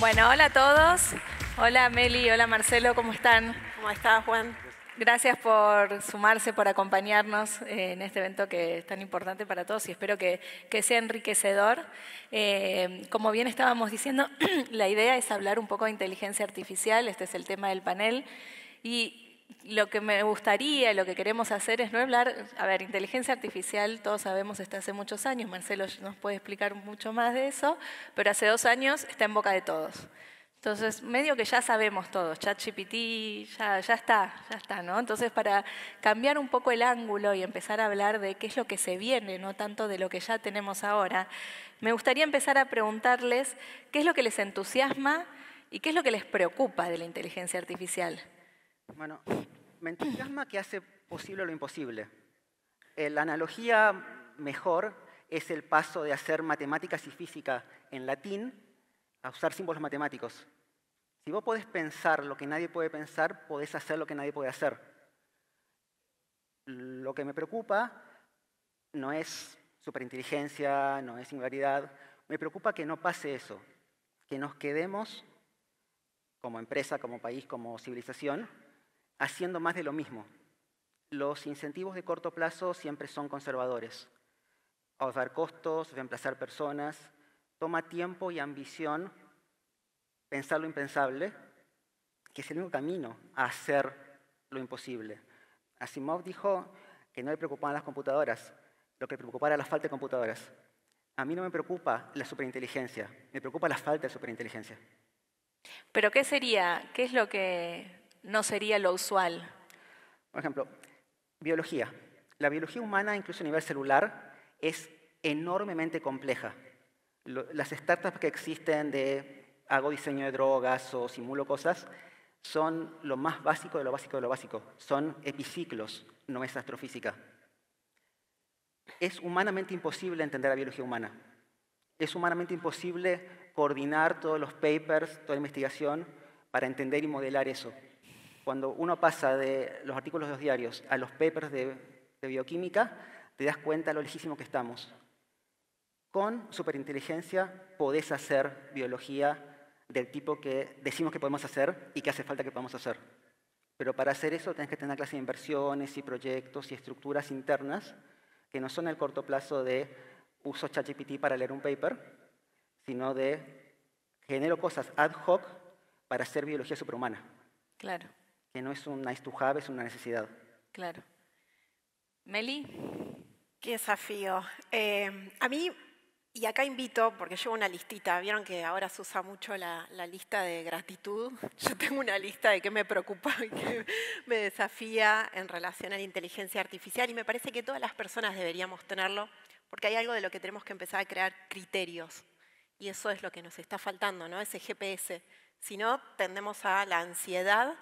Bueno, hola a todos. Hola Meli, hola Marcelo, ¿cómo están? ¿Cómo estás, Juan? Gracias por sumarse, por acompañarnos en este evento que es tan importante para todos y espero que, sea enriquecedor. Eh, como bien estábamos diciendo, la idea es hablar un poco de inteligencia artificial, este es el tema del panel, y lo que me gustaría, lo que queremos hacer es no hablar, a ver, inteligencia artificial, todos sabemos, está hace muchos años, Marcelo nos puede explicar mucho más de eso, pero hace dos años está en boca de todos. Entonces, medio que ya sabemos todos, ChatGPT, ya, ya está, ya está, ¿no? Entonces, para cambiar un poco el ángulo y empezar a hablar de qué es lo que se viene, no tanto de lo que ya tenemos ahora, me gustaría empezar a preguntarles qué es lo que les entusiasma y qué es lo que les preocupa de la inteligencia artificial. Bueno, me entusiasma que hace posible lo imposible. Eh, la analogía mejor es el paso de hacer matemáticas y física en latín a usar símbolos matemáticos. Si vos podés pensar lo que nadie puede pensar, podés hacer lo que nadie puede hacer. Lo que me preocupa no es superinteligencia, no es singularidad, me preocupa que no pase eso, que nos quedemos como empresa, como país, como civilización, haciendo más de lo mismo. Los incentivos de corto plazo siempre son conservadores. Ahorrar costos, reemplazar personas, toma tiempo y ambición pensar lo impensable, que es el único camino a hacer lo imposible. Asimov dijo que no le preocupaban las computadoras, lo que le preocupaba era la falta de computadoras. A mí no me preocupa la superinteligencia, me preocupa la falta de superinteligencia. Pero ¿qué sería? ¿Qué es lo que no sería lo usual. Por ejemplo, biología. La biología humana, incluso a nivel celular, es enormemente compleja. Las startups que existen de hago diseño de drogas o simulo cosas son lo más básico de lo básico de lo básico. Son epiciclos, no es astrofísica. Es humanamente imposible entender la biología humana. Es humanamente imposible coordinar todos los papers, toda la investigación para entender y modelar eso cuando uno pasa de los artículos de los diarios a los papers de, bioquímica, te das cuenta lo lejísimo que estamos. Con superinteligencia podés hacer biología del tipo que decimos que podemos hacer y que hace falta que podamos hacer. Pero para hacer eso tenés que tener clase de inversiones y proyectos y estructuras internas que no son el corto plazo de uso ChatGPT para leer un paper, sino de genero cosas ad hoc para hacer biología superhumana. Claro no es un nice to have, es una necesidad. Claro. Meli. Qué desafío. Eh, a mí, y acá invito, porque llevo una listita, vieron que ahora se usa mucho la, la lista de gratitud. Yo tengo una lista de qué me preocupa y qué me desafía en relación a la inteligencia artificial y me parece que todas las personas deberíamos tenerlo, porque hay algo de lo que tenemos que empezar a crear criterios. Y eso es lo que nos está faltando, ¿no? Ese GPS. Si no, tendemos a la ansiedad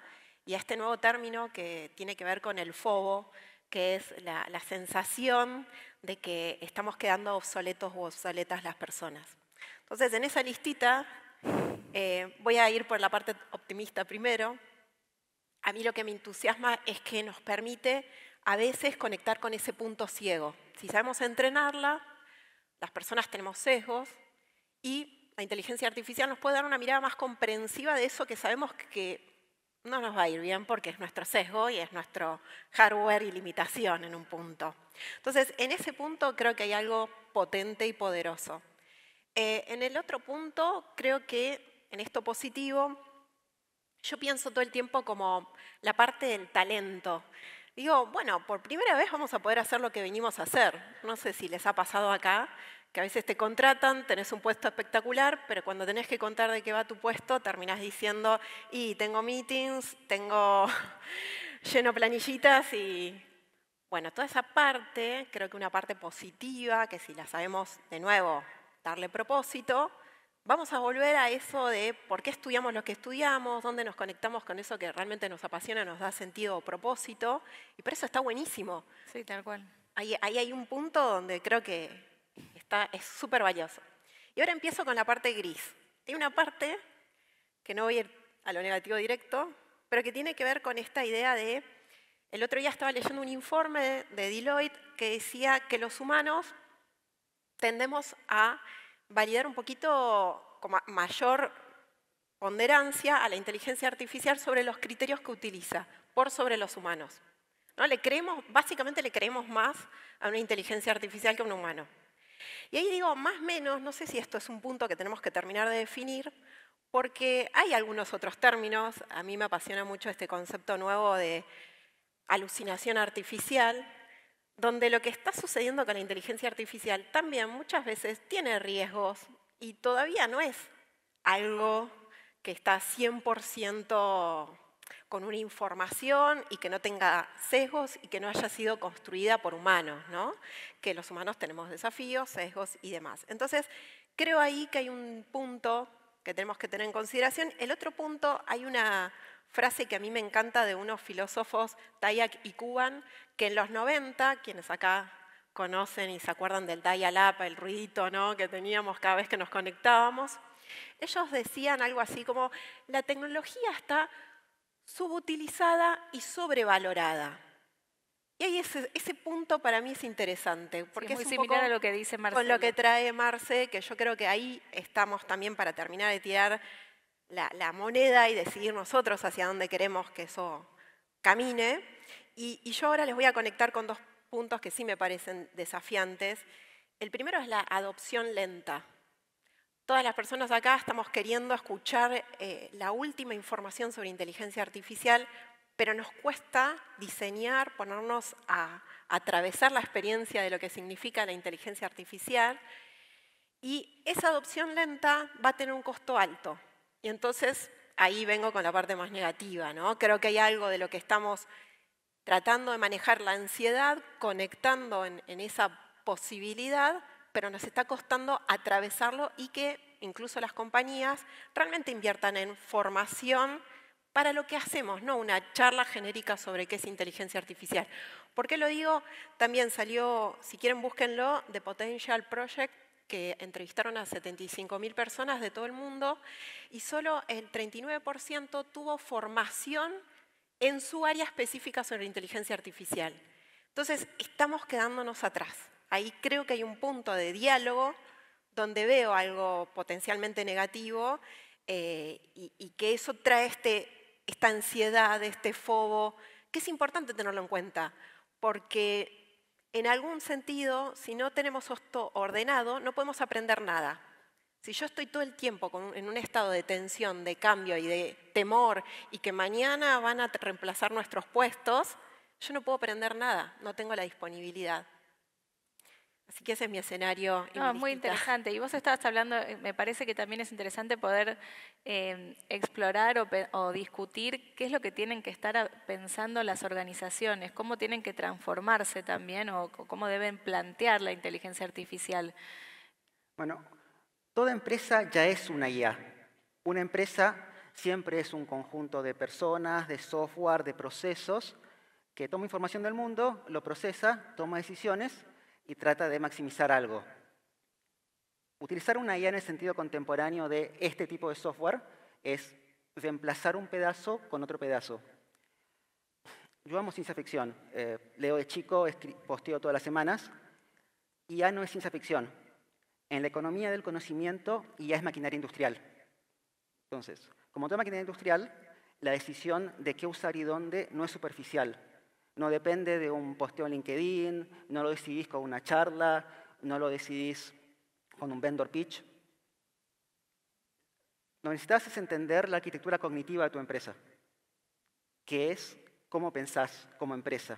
y a este nuevo término que tiene que ver con el fobo, que es la, sensación de que estamos quedando obsoletos o obsoletas las personas. Entonces, en esa listita eh, voy a ir por la parte optimista primero. A mí lo que me entusiasma es que nos permite a veces conectar con ese punto ciego. Si sabemos entrenarla, las personas tenemos sesgos y la inteligencia artificial nos puede dar una mirada más comprensiva de eso que sabemos que no nos va a ir bien porque es nuestro sesgo y es nuestro hardware y limitación en un punto. Entonces, en ese punto creo que hay algo potente y poderoso. Eh, en el otro punto, creo que en esto positivo, yo pienso todo el tiempo como la parte del talento. Digo, bueno, por primera vez vamos a poder hacer lo que venimos a hacer. No sé si les ha pasado acá, que a veces te contratan, tenés un puesto espectacular, pero cuando tenés que contar de qué va tu puesto, terminás diciendo, y tengo meetings, tengo lleno planillitas y... Bueno, toda esa parte, creo que una parte positiva, que si la sabemos de nuevo darle propósito, vamos a volver a eso de por qué estudiamos lo que estudiamos, dónde nos conectamos con eso que realmente nos apasiona, nos da sentido o propósito, y por eso está buenísimo. Sí, tal cual. Ahí, ahí hay un punto donde creo que es súper valioso. Y ahora empiezo con la parte gris. Hay una parte, que no voy a ir a lo negativo directo, pero que tiene que ver con esta idea de... El otro día estaba leyendo un informe de Deloitte que decía que los humanos tendemos a validar un poquito con mayor ponderancia a la inteligencia artificial sobre los criterios que utiliza, por sobre los humanos. ¿No? Le creemos, básicamente le creemos más a una inteligencia artificial que a un humano. Y ahí digo, más o menos, no sé si esto es un punto que tenemos que terminar de definir, porque hay algunos otros términos, a mí me apasiona mucho este concepto nuevo de alucinación artificial, donde lo que está sucediendo con la inteligencia artificial también muchas veces tiene riesgos y todavía no es algo que está 100% con una información y que no tenga sesgos y que no haya sido construida por humanos, ¿no? Que los humanos tenemos desafíos, sesgos y demás. Entonces, creo ahí que hay un punto que tenemos que tener en consideración. El otro punto, hay una frase que a mí me encanta de unos filósofos, Tayak y Kuban, que en los 90, quienes acá conocen y se acuerdan del dial el ruidito ¿no? que teníamos cada vez que nos conectábamos, ellos decían algo así como, la tecnología está subutilizada y sobrevalorada. Y ahí ese, punto para mí es interesante. Porque es muy similar a lo que dice Marce. Con lo que trae Marce, que yo creo que ahí estamos también para terminar de tirar la, moneda y decidir nosotros hacia dónde queremos que eso camine. y yo ahora les voy a conectar con dos puntos que sí me parecen desafiantes. El primero es la adopción lenta. Todas las personas acá estamos queriendo escuchar eh, la última información sobre inteligencia artificial, pero nos cuesta diseñar, ponernos a, atravesar la experiencia de lo que significa la inteligencia artificial. Y esa adopción lenta va a tener un costo alto. Y entonces ahí vengo con la parte más negativa, ¿no? Creo que hay algo de lo que estamos tratando de manejar la ansiedad, conectando en esa posibilidad pero nos está costando atravesarlo y que incluso las compañías realmente inviertan en formación para lo que hacemos, no una charla genérica sobre qué es inteligencia artificial. ¿Por qué lo digo? También salió, si quieren búsquenlo, de Potential Project, que entrevistaron a 75.000 personas de todo el mundo y solo el 39% tuvo formación en su área específica sobre inteligencia artificial. Entonces, estamos quedándonos atrás. Ahí creo que hay un punto de diálogo donde veo algo potencialmente negativo eh, y, que eso trae este, esta ansiedad, este fobo, que es importante tenerlo en cuenta, porque en algún sentido, si no tenemos esto ordenado, no podemos aprender nada. Si yo estoy todo el tiempo en un estado de tensión, de cambio y de temor, y que mañana van a reemplazar nuestros puestos, yo no puedo aprender nada, no tengo la disponibilidad. Así que ese es mi escenario. No, ah, muy interesante. Y vos estabas hablando, eh, me parece que también es interesante poder em, explorar o, discutir qué es lo que tienen que estar pensando las organizaciones, cómo tienen que transformarse también o cómo deben plantear la inteligencia artificial. Bueno, toda empresa ya es una IA. Una empresa siempre es un conjunto de personas, de software, de procesos que toma información del mundo, lo procesa, toma decisiones y trata de maximizar algo. Utilizar una IA en el sentido contemporáneo de este tipo de software es reemplazar un pedazo con otro pedazo. Yo amo ciencia ficción. Eh, leo de chico, posteo todas las semanas. y ya no es ciencia ficción. En la economía del conocimiento, ya es maquinaria industrial. Entonces, como toda maquinaria industrial, la decisión de qué usar y dónde no es superficial, no depende de un posteo en LinkedIn, no lo decidís con una charla, no lo decidís con un vendor pitch. Lo que necesitas es entender la arquitectura cognitiva de tu empresa, que es cómo pensás como empresa.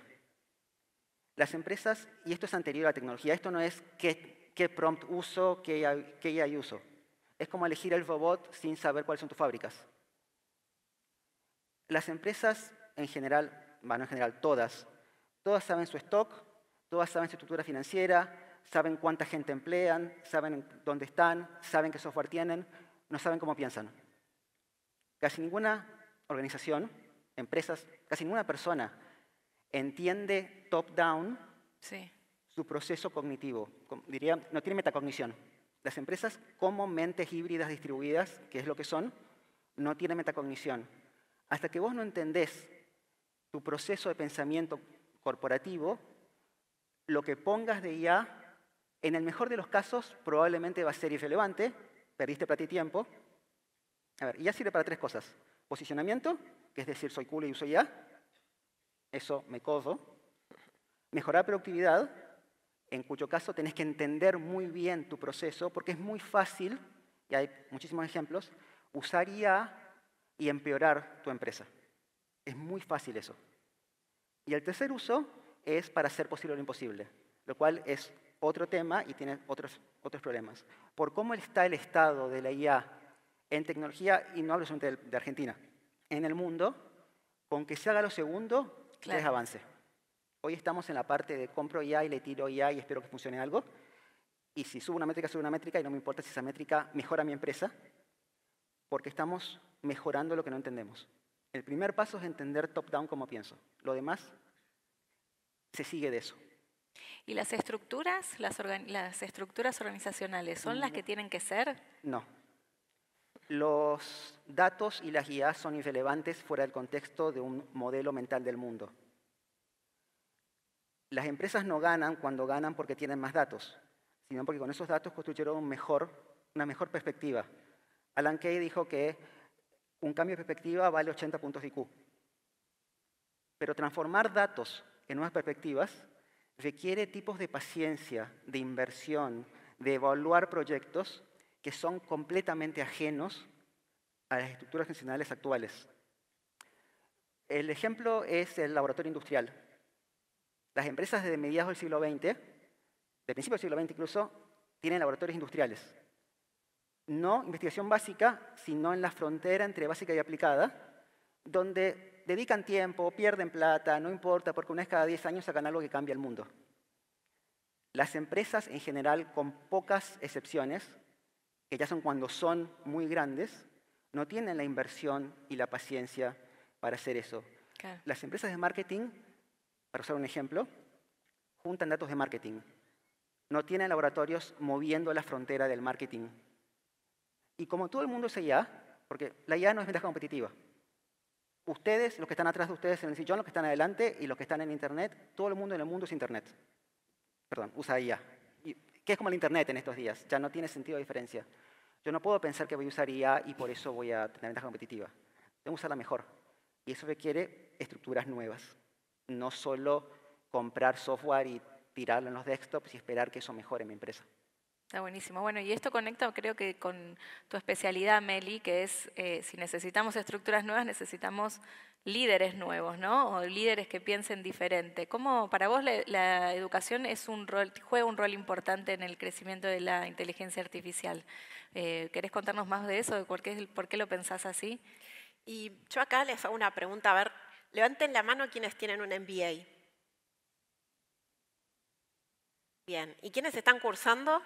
Las empresas, y esto es anterior a la tecnología, esto no es qué, prompt uso, qué, IA uso. Es como elegir el robot sin saber cuáles son tus fábricas. Las empresas, en general, bueno, en general todas, todas saben su stock, todas saben su estructura financiera, saben cuánta gente emplean, saben dónde están, saben qué software tienen, no saben cómo piensan. Casi ninguna organización, empresas, casi ninguna persona entiende top-down su proceso cognitivo. Diría, no tiene metacognición. Las empresas como mentes híbridas distribuidas, que es lo que son, no tienen metacognición. Hasta que vos no entendés tu proceso de pensamiento corporativo, lo que pongas de IA, en el mejor de los casos, probablemente va a ser irrelevante, perdiste para ti tiempo. A ver, IA sirve para tres cosas. Posicionamiento, que es decir, soy cool y uso IA, eso me codo. Mejorar productividad, en cuyo caso tenés que entender muy bien tu proceso, porque es muy fácil, y hay muchísimos ejemplos, usar IA y empeorar tu empresa. Es muy fácil eso. Y el tercer uso es para hacer posible lo imposible, lo cual es otro tema y tiene otros, otros problemas. Por cómo está el estado de la IA en tecnología, y no hablo solamente de Argentina, en el mundo, con que se haga lo segundo, claro. es avance. Hoy estamos en la parte de compro IA y le tiro IA y espero que funcione algo. Y si subo una métrica, subo una métrica y no me importa si esa métrica mejora mi empresa, porque estamos mejorando lo que no entendemos. El primer paso es entender top-down cómo pienso. Lo demás se sigue de eso. ¿Y las estructuras, las, estructuras organizacionales, son las que tienen que ser? No. Los datos y las guías son irrelevantes fuera del contexto de un modelo mental del mundo. Las empresas no ganan cuando ganan porque tienen más datos, sino porque con esos datos construyeron mejor, una mejor perspectiva. Alan Kay dijo que un cambio de perspectiva vale 80 puntos de IQ. Pero transformar datos en nuevas perspectivas requiere tipos de paciencia, de inversión, de evaluar proyectos que son completamente ajenos a las estructuras funcionales actuales. El ejemplo es el laboratorio industrial. Las empresas desde mediados del siglo XX, de principio del siglo XX incluso, tienen laboratorios industriales no investigación básica, sino en la frontera entre básica y aplicada, donde dedican tiempo, pierden plata, no importa, porque una vez cada 10 años sacan algo que cambia el mundo. Las empresas en general, con pocas excepciones, que ya son cuando son muy grandes, no tienen la inversión y la paciencia para hacer eso. Las empresas de marketing, para usar un ejemplo, juntan datos de marketing. No tienen laboratorios moviendo la frontera del marketing y como todo el mundo es IA, porque la IA no es ventaja competitiva. Ustedes, los que están atrás de ustedes en el sillón, los que están adelante y los que están en Internet, todo el mundo en el mundo es Internet. Perdón, usa IA. ¿Qué es como el Internet en estos días, ya no tiene sentido de diferencia. Yo no puedo pensar que voy a usar IA y por eso voy a tener ventaja competitiva. Tengo que usarla mejor. Y eso requiere estructuras nuevas. No solo comprar software y tirarlo en los desktops y esperar que eso mejore mi empresa. Está buenísimo. Bueno, y esto conecta creo que con tu especialidad, Meli, que es eh, si necesitamos estructuras nuevas, necesitamos líderes nuevos, ¿no? O líderes que piensen diferente. ¿Cómo para vos la, educación juega un rol importante en el crecimiento de la inteligencia artificial? Eh, ¿Querés contarnos más de eso? por, qué, ¿Por qué lo pensás así? Y yo acá les hago una pregunta, a ver, levanten la mano quienes tienen un MBA. Bien, ¿y quiénes están cursando?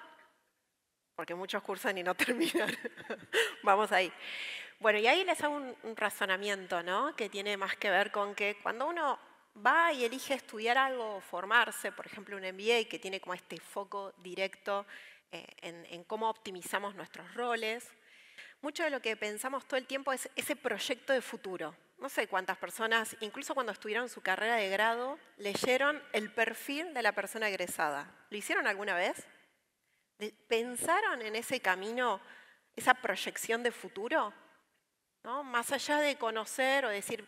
porque muchos cursan y no terminan. Vamos ahí. Bueno, y ahí les hago un, razonamiento, ¿no? Que tiene más que ver con que cuando uno va y elige estudiar algo o formarse, por ejemplo, un MBA que tiene como este foco directo eh, en, cómo optimizamos nuestros roles, mucho de lo que pensamos todo el tiempo es ese proyecto de futuro. No sé cuántas personas, incluso cuando estuvieron su carrera de grado, leyeron el perfil de la persona egresada. ¿Lo hicieron alguna vez? ¿Pensaron en ese camino, esa proyección de futuro? ¿No? Más allá de conocer o decir,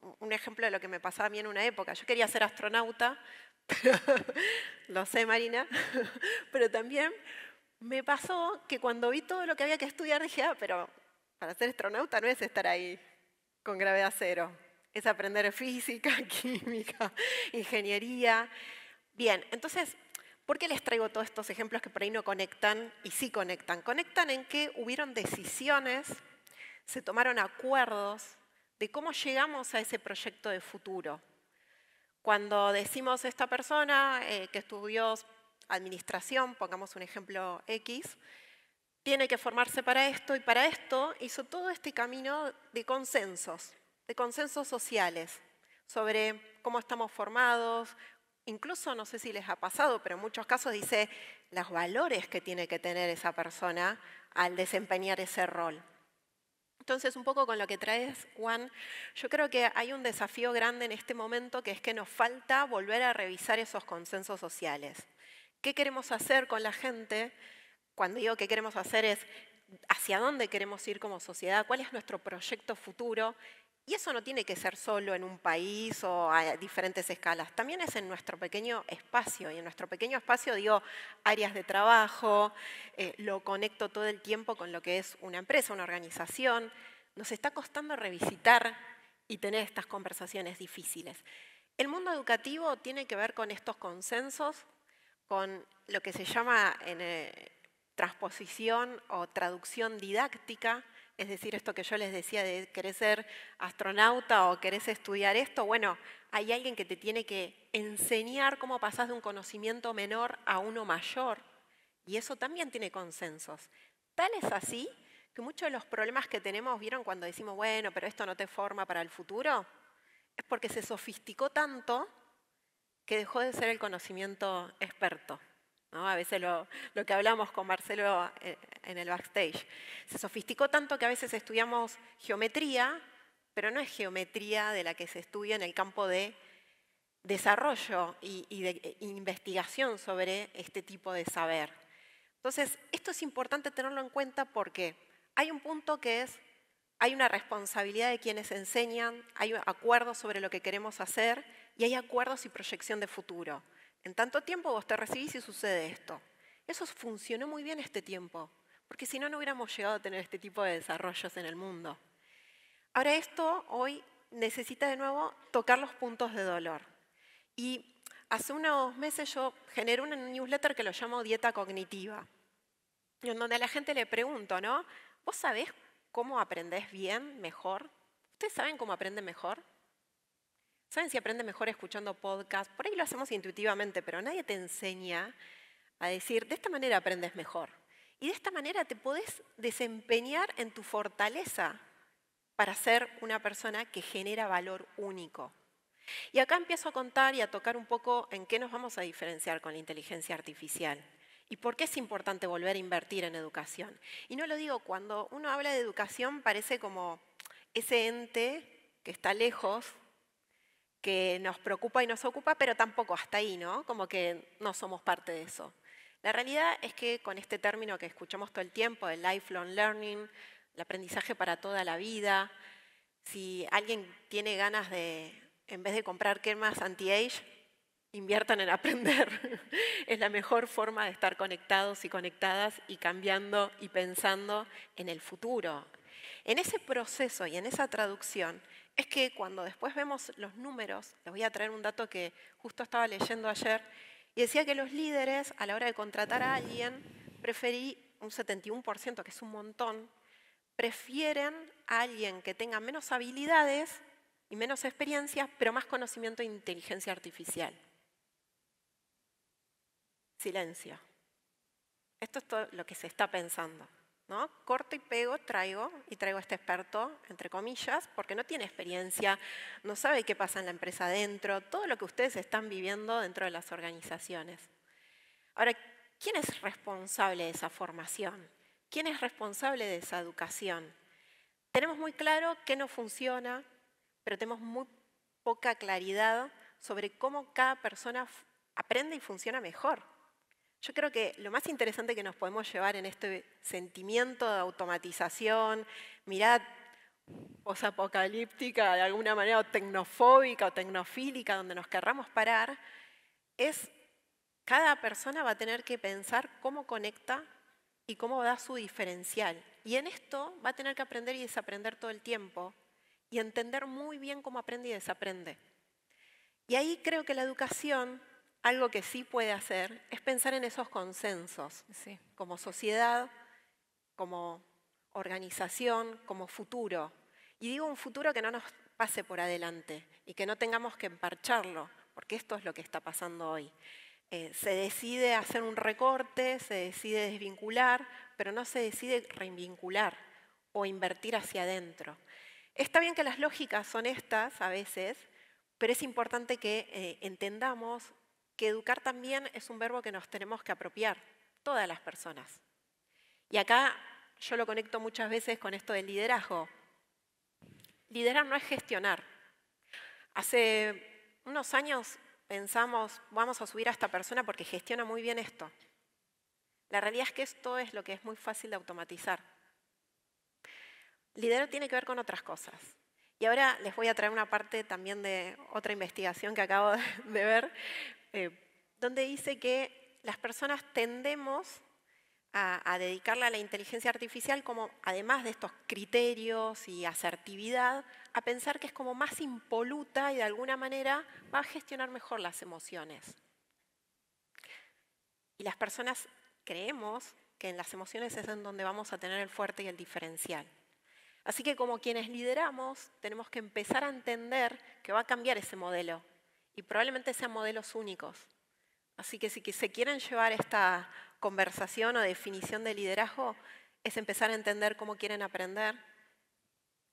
un ejemplo de lo que me pasaba a mí en una época, yo quería ser astronauta, lo sé Marina, pero también me pasó que cuando vi todo lo que había que estudiar dije, ah, pero para ser astronauta no es estar ahí con gravedad cero, es aprender física, química, ingeniería. Bien, entonces ¿Por qué les traigo todos estos ejemplos que por ahí no conectan y sí conectan? Conectan en que hubieron decisiones, se tomaron acuerdos de cómo llegamos a ese proyecto de futuro. Cuando decimos esta persona eh, que estudió administración, pongamos un ejemplo X, tiene que formarse para esto y para esto hizo todo este camino de consensos, de consensos sociales sobre cómo estamos formados, incluso no sé si les ha pasado, pero en muchos casos dice los valores que tiene que tener esa persona al desempeñar ese rol. Entonces, un poco con lo que traes, Juan, yo creo que hay un desafío grande en este momento que es que nos falta volver a revisar esos consensos sociales. ¿Qué queremos hacer con la gente? Cuando digo qué queremos hacer es hacia dónde queremos ir como sociedad, cuál es nuestro proyecto futuro y eso no tiene que ser solo en un país o a diferentes escalas, también es en nuestro pequeño espacio. Y en nuestro pequeño espacio digo áreas de trabajo, eh, lo conecto todo el tiempo con lo que es una empresa, una organización. Nos está costando revisitar y tener estas conversaciones difíciles. El mundo educativo tiene que ver con estos consensos, con lo que se llama eh, transposición o traducción didáctica, es decir, esto que yo les decía de querer ser astronauta o querés estudiar esto, bueno, hay alguien que te tiene que enseñar cómo pasás de un conocimiento menor a uno mayor. Y eso también tiene consensos. Tal es así que muchos de los problemas que tenemos, vieron cuando decimos, bueno, pero esto no te forma para el futuro, es porque se sofisticó tanto que dejó de ser el conocimiento experto. A veces lo, que hablamos con Marcelo eh, en el backstage. Se sofisticó tanto que a veces estudiamos geometría, pero no es geometría de la que se estudia en el campo de desarrollo y, y de eh, investigación sobre este tipo de saber. Entonces, esto es importante tenerlo en cuenta porque hay un punto que es, hay una responsabilidad de quienes enseñan, hay acuerdos sobre lo que queremos hacer y hay acuerdos y proyección de futuro. En tanto tiempo vos te recibís y sucede esto. Eso funcionó muy bien este tiempo, porque si no, no hubiéramos llegado a tener este tipo de desarrollos en el mundo. Ahora esto hoy necesita de nuevo tocar los puntos de dolor. Y hace unos meses yo generé una newsletter que lo llamo dieta cognitiva, en donde a la gente le pregunto, ¿no? ¿Vos sabés cómo aprendés bien, mejor? ¿Ustedes saben cómo aprenden mejor? ¿Saben si aprende mejor escuchando podcast? Por ahí lo hacemos intuitivamente, pero nadie te enseña a decir, de esta manera aprendes mejor. Y de esta manera te podés desempeñar en tu fortaleza para ser una persona que genera valor único. Y acá empiezo a contar y a tocar un poco en qué nos vamos a diferenciar con la inteligencia artificial y por qué es importante volver a invertir en educación. Y no lo digo cuando uno habla de educación parece como ese ente que está lejos que nos preocupa y nos ocupa, pero tampoco hasta ahí, ¿no? Como que no somos parte de eso. La realidad es que con este término que escuchamos todo el tiempo, el lifelong learning, el aprendizaje para toda la vida, si alguien tiene ganas de, en vez de comprar cremas anti-age, inviertan en aprender. es la mejor forma de estar conectados y conectadas y cambiando y pensando en el futuro. En ese proceso y en esa traducción es que cuando después vemos los números, les voy a traer un dato que justo estaba leyendo ayer, y decía que los líderes a la hora de contratar a alguien, preferí un 71%, que es un montón, prefieren a alguien que tenga menos habilidades y menos experiencia, pero más conocimiento de inteligencia artificial. Silencio. Esto es todo lo que se está pensando. ¿no? Corto y pego, traigo, y traigo a este experto, entre comillas, porque no tiene experiencia, no sabe qué pasa en la empresa adentro, todo lo que ustedes están viviendo dentro de las organizaciones. Ahora, ¿quién es responsable de esa formación? ¿Quién es responsable de esa educación? Tenemos muy claro qué no funciona, pero tenemos muy poca claridad sobre cómo cada persona aprende y funciona mejor. Yo creo que lo más interesante que nos podemos llevar en este sentimiento de automatización, mirada posapocalíptica, de alguna manera, o tecnofóbica o tecnofílica, donde nos querramos parar, es cada persona va a tener que pensar cómo conecta y cómo da su diferencial. Y en esto va a tener que aprender y desaprender todo el tiempo y entender muy bien cómo aprende y desaprende. Y ahí creo que la educación algo que sí puede hacer es pensar en esos consensos como sociedad, como organización, como futuro. Y digo un futuro que no nos pase por adelante y que no tengamos que emparcharlo, porque esto es lo que está pasando hoy. Eh, se decide hacer un recorte, se decide desvincular, pero no se decide reinvincular o invertir hacia adentro. Está bien que las lógicas son estas a veces, pero es importante que eh, entendamos que educar también es un verbo que nos tenemos que apropiar, todas las personas. Y acá yo lo conecto muchas veces con esto del liderazgo. Liderar no es gestionar. Hace unos años pensamos, vamos a subir a esta persona porque gestiona muy bien esto. La realidad es que esto es lo que es muy fácil de automatizar. Liderar tiene que ver con otras cosas. Y ahora les voy a traer una parte también de otra investigación que acabo de ver, eh, donde dice que las personas tendemos a, a dedicarle a la inteligencia artificial como, además de estos criterios y asertividad, a pensar que es como más impoluta y de alguna manera va a gestionar mejor las emociones. Y las personas creemos que en las emociones es en donde vamos a tener el fuerte y el diferencial. Así que como quienes lideramos, tenemos que empezar a entender que va a cambiar ese modelo y probablemente sean modelos únicos. Así que si se quieren llevar esta conversación o definición de liderazgo, es empezar a entender cómo quieren aprender,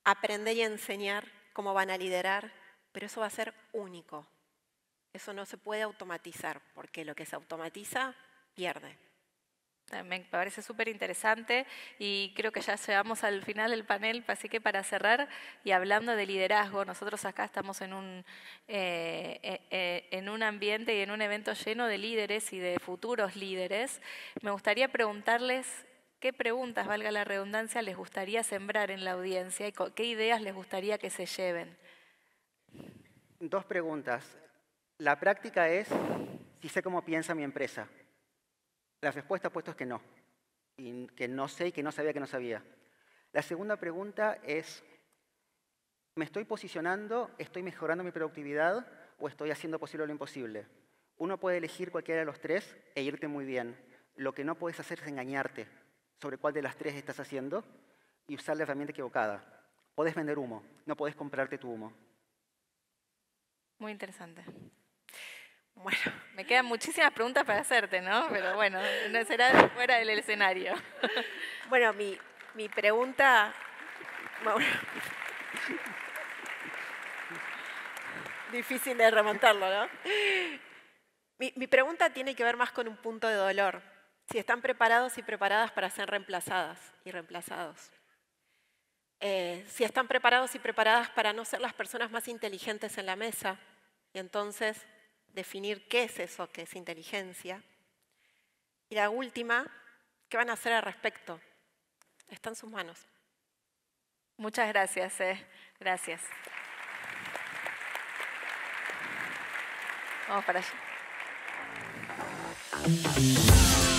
aprender y enseñar cómo van a liderar, pero eso va a ser único. Eso no se puede automatizar, porque lo que se automatiza pierde. Eh, me parece súper interesante y creo que ya llegamos al final del panel, así que para cerrar y hablando de liderazgo, nosotros acá estamos en un, eh, eh, en un ambiente y en un evento lleno de líderes y de futuros líderes. Me gustaría preguntarles qué preguntas, valga la redundancia, les gustaría sembrar en la audiencia y qué ideas les gustaría que se lleven. Dos preguntas. La práctica es si sé cómo piensa mi empresa. La respuesta puesto es que no, y que no sé y que no sabía que no sabía. La segunda pregunta es, ¿me estoy posicionando, estoy mejorando mi productividad o estoy haciendo posible lo imposible? Uno puede elegir cualquiera de los tres e irte muy bien. Lo que no puedes hacer es engañarte sobre cuál de las tres estás haciendo y usar la herramienta equivocada. Puedes vender humo, no puedes comprarte tu humo. Muy interesante. Bueno, quedan muchísimas preguntas para hacerte, ¿no? Pero bueno, no será fuera del escenario. Bueno, mi, pregunta... Difícil de remontarlo, ¿no? Mi, pregunta tiene que ver más con un punto de dolor. Si están preparados y preparadas para ser reemplazadas y reemplazados. Eh, si están preparados y preparadas para no ser las personas más inteligentes en la mesa y entonces definir qué es eso que es inteligencia. Y la última, ¿qué van a hacer al respecto? Está en sus manos. Muchas gracias. Eh. Gracias. Vamos para allá.